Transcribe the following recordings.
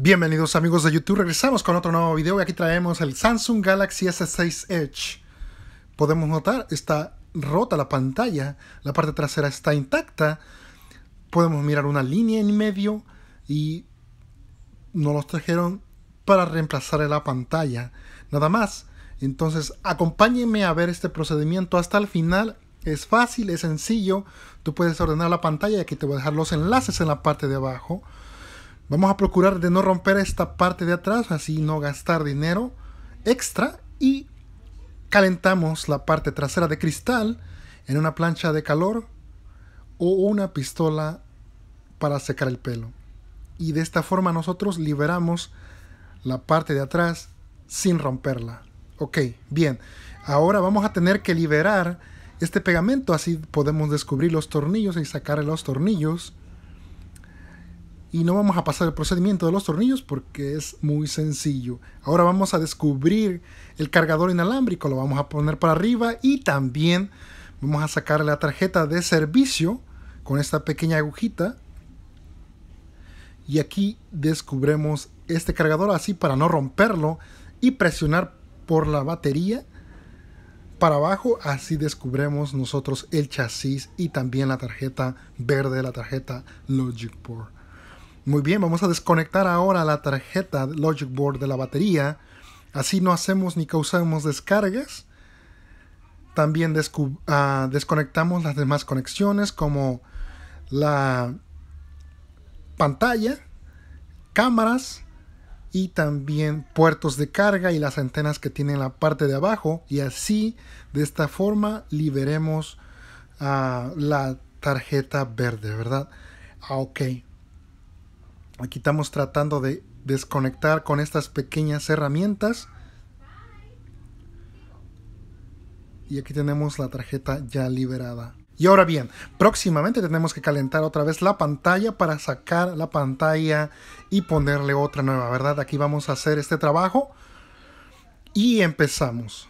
Bienvenidos amigos de YouTube, regresamos con otro nuevo video y aquí traemos el Samsung Galaxy S6 Edge. Podemos notar, está rota la pantalla, la parte trasera está intacta, podemos mirar una línea en medio y no los trajeron para reemplazar la pantalla, nada más. Entonces acompáñenme a ver este procedimiento hasta el final, es fácil, es sencillo, tú puedes ordenar la pantalla, y aquí te voy a dejar los enlaces en la parte de abajo. Vamos a procurar de no romper esta parte de atrás, así no gastar dinero extra y calentamos la parte trasera de cristal en una plancha de calor o una pistola para secar el pelo. Y de esta forma nosotros liberamos la parte de atrás sin romperla. Ok, bien. Ahora vamos a tener que liberar este pegamento, así podemos descubrir los tornillos y sacar los tornillos y no vamos a pasar el procedimiento de los tornillos porque es muy sencillo. Ahora vamos a descubrir el cargador inalámbrico, lo vamos a poner para arriba y también vamos a sacar la tarjeta de servicio con esta pequeña agujita. Y aquí descubremos este cargador así para no romperlo y presionar por la batería para abajo. Así descubremos nosotros el chasis y también la tarjeta verde, la tarjeta Logic Board. Muy bien, vamos a desconectar ahora la tarjeta Logic Board de la batería. Así no hacemos ni causamos descargas. También ah, desconectamos las demás conexiones como la pantalla, cámaras y también puertos de carga y las antenas que tienen la parte de abajo. Y así, de esta forma, liberemos ah, la tarjeta verde, ¿verdad? Ah, ok. Aquí estamos tratando de desconectar con estas pequeñas herramientas. Y aquí tenemos la tarjeta ya liberada. Y ahora bien, próximamente tenemos que calentar otra vez la pantalla para sacar la pantalla y ponerle otra nueva, ¿verdad? Aquí vamos a hacer este trabajo y empezamos.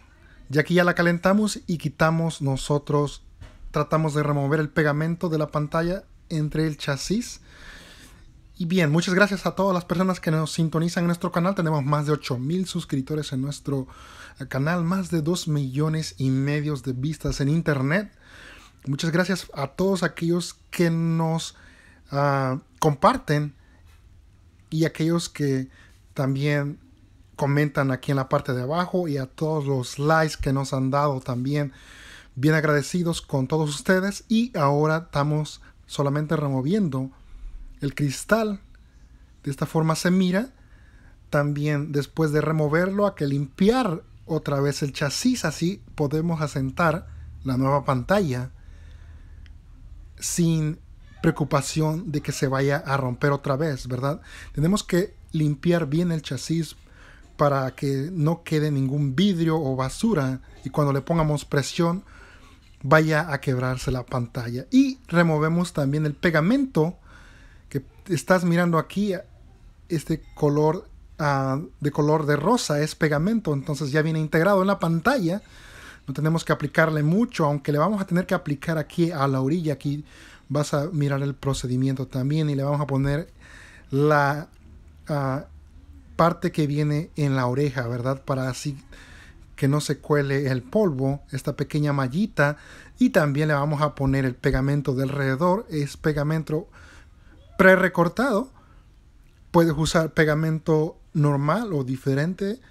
Ya aquí ya la calentamos y quitamos nosotros, tratamos de remover el pegamento de la pantalla entre el chasis y bien, muchas gracias a todas las personas que nos sintonizan en nuestro canal. Tenemos más de mil suscriptores en nuestro eh, canal, más de 2 millones y medio de vistas en internet. Muchas gracias a todos aquellos que nos ah, comparten y aquellos que también comentan aquí en la parte de abajo y a todos los likes que nos han dado también. Bien agradecidos con todos ustedes y ahora estamos solamente removiendo el cristal de esta forma se mira. También después de removerlo a que limpiar otra vez el chasis. Así podemos asentar la nueva pantalla sin preocupación de que se vaya a romper otra vez, ¿verdad? Tenemos que limpiar bien el chasis para que no quede ningún vidrio o basura y cuando le pongamos presión vaya a quebrarse la pantalla. Y removemos también el pegamento estás mirando aquí este color ah, de color de rosa es pegamento, entonces ya viene integrado en la pantalla. No tenemos que aplicarle mucho, aunque le vamos a tener que aplicar aquí a la orilla. Aquí vas a mirar el procedimiento también y le vamos a poner la ah, parte que viene en la oreja, ¿verdad? Para así que no se cuele el polvo, esta pequeña mallita. Y también le vamos a poner el pegamento de alrededor. Es pegamento pre-recortado, puedes usar pegamento normal o diferente.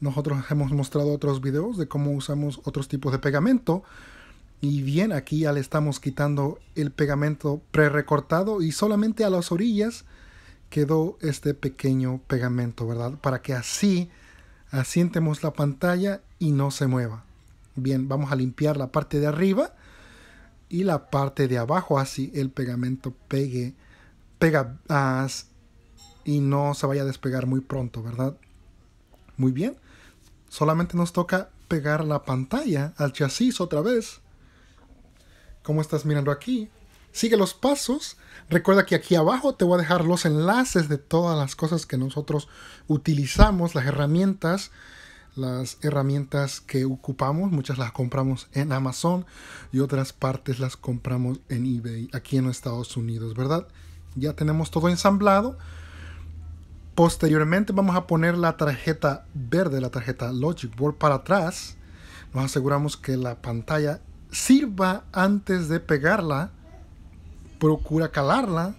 Nosotros hemos mostrado otros videos de cómo usamos otros tipos de pegamento. Y bien, aquí ya le estamos quitando el pegamento pre-recortado y solamente a las orillas quedó este pequeño pegamento, ¿verdad? Para que así asientemos la pantalla y no se mueva. Bien, vamos a limpiar la parte de arriba y la parte de abajo, así el pegamento pegue pegas y no se vaya a despegar muy pronto, ¿verdad? Muy bien. Solamente nos toca pegar la pantalla al chasis otra vez. Como estás mirando aquí. Sigue los pasos. Recuerda que aquí abajo te voy a dejar los enlaces de todas las cosas que nosotros utilizamos, las herramientas, las herramientas que ocupamos. Muchas las compramos en Amazon y otras partes las compramos en eBay aquí en Estados Unidos, ¿verdad? ya tenemos todo ensamblado. Posteriormente vamos a poner la tarjeta verde, la tarjeta Logic Board para atrás. Nos aseguramos que la pantalla sirva antes de pegarla. Procura calarla,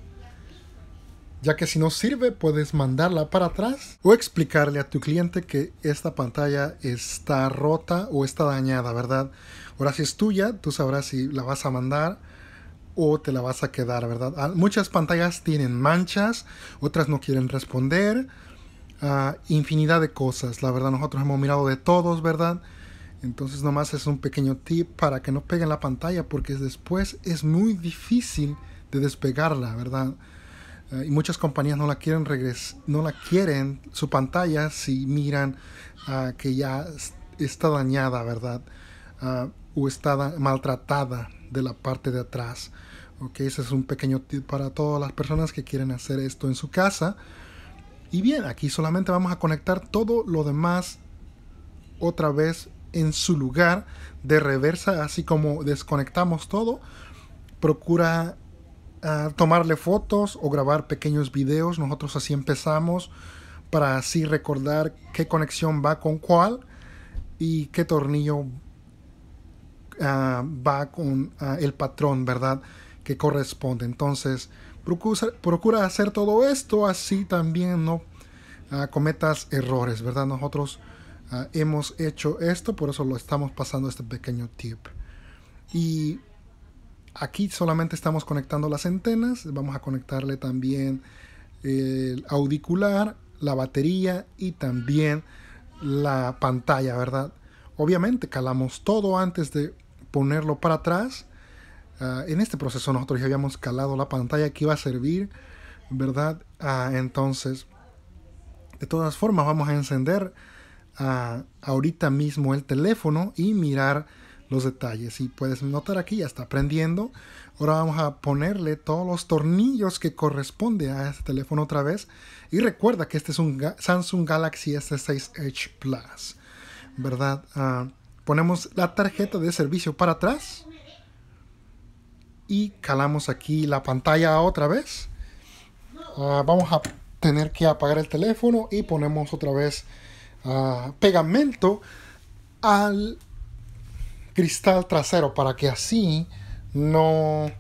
ya que si no sirve puedes mandarla para atrás o explicarle a tu cliente que esta pantalla está rota o está dañada, ¿verdad? Ahora si es tuya, tú sabrás si la vas a mandar o te la vas a quedar, ¿verdad? Ah, muchas pantallas tienen manchas, otras no quieren responder, ah, infinidad de cosas, la verdad nosotros hemos mirado de todos, ¿verdad? Entonces nomás es un pequeño tip para que no peguen la pantalla porque después es muy difícil de despegarla, ¿verdad? Ah, y muchas compañías no la quieren regres no la quieren su pantalla si miran que ya está dañada, ¿verdad? o está maltratada de la parte de atrás. Ok, ese es un pequeño tip para todas las personas que quieren hacer esto en su casa. Y bien, aquí solamente vamos a conectar todo lo demás otra vez en su lugar de reversa, así como desconectamos todo. Procura ah, tomarle fotos o grabar pequeños videos. Nosotros así empezamos para así recordar qué conexión va con cuál y qué tornillo Ah, va con ah, el patrón, ¿verdad? Que corresponde. Entonces, procura, hacer todo esto así también, ¿no? Ah, cometas errores, ¿verdad? Nosotros hemos hecho esto, por eso lo estamos pasando este pequeño tip. Y aquí solamente estamos conectando las antenas, vamos a conectarle también el auricular, la batería y también la pantalla, ¿verdad? Obviamente calamos todo antes de ponerlo para atrás. Ah, en este proceso nosotros ya habíamos calado la pantalla que iba a servir, ¿verdad? Ah, entonces, de todas formas, vamos a encender ah, ahorita mismo el teléfono y mirar los detalles. Y puedes notar aquí, ya está prendiendo. Ahora vamos a ponerle todos los tornillos que corresponde a este teléfono otra vez. Y recuerda que este es un Samsung Galaxy S6 Edge Plus, ¿verdad? ponemos la tarjeta de servicio para atrás y calamos aquí la pantalla otra vez. Ah, vamos a tener que apagar el teléfono y ponemos otra vez ah, pegamento al cristal trasero para que así no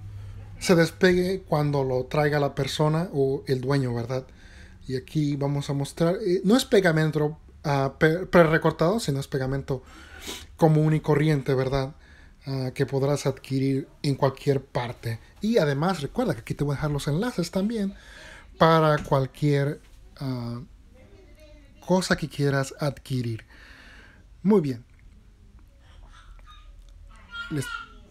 se despegue cuando lo traiga la persona o el dueño, ¿verdad? Y aquí vamos a mostrar, eh, no es pegamento ah, pre recortado sino es pegamento común y corriente, ¿verdad? Ah, que podrás adquirir en cualquier parte. Y además recuerda que aquí te voy a dejar los enlaces también para cualquier ah, cosa que quieras adquirir. Muy bien.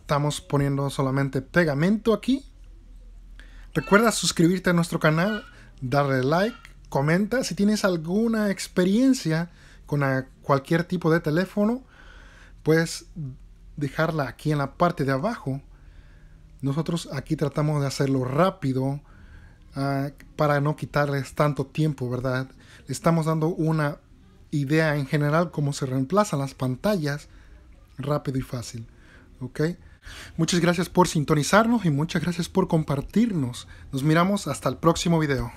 estamos poniendo solamente pegamento aquí. Recuerda suscribirte a nuestro canal, darle like, comenta si tienes alguna experiencia con cualquier tipo de teléfono puedes dejarla aquí en la parte de abajo. Nosotros aquí tratamos de hacerlo rápido ah, para no quitarles tanto tiempo, ¿verdad? Le estamos dando una idea en general cómo se reemplazan las pantallas rápido y fácil, ¿ok? Muchas gracias por sintonizarnos y muchas gracias por compartirnos. Nos miramos hasta el próximo video.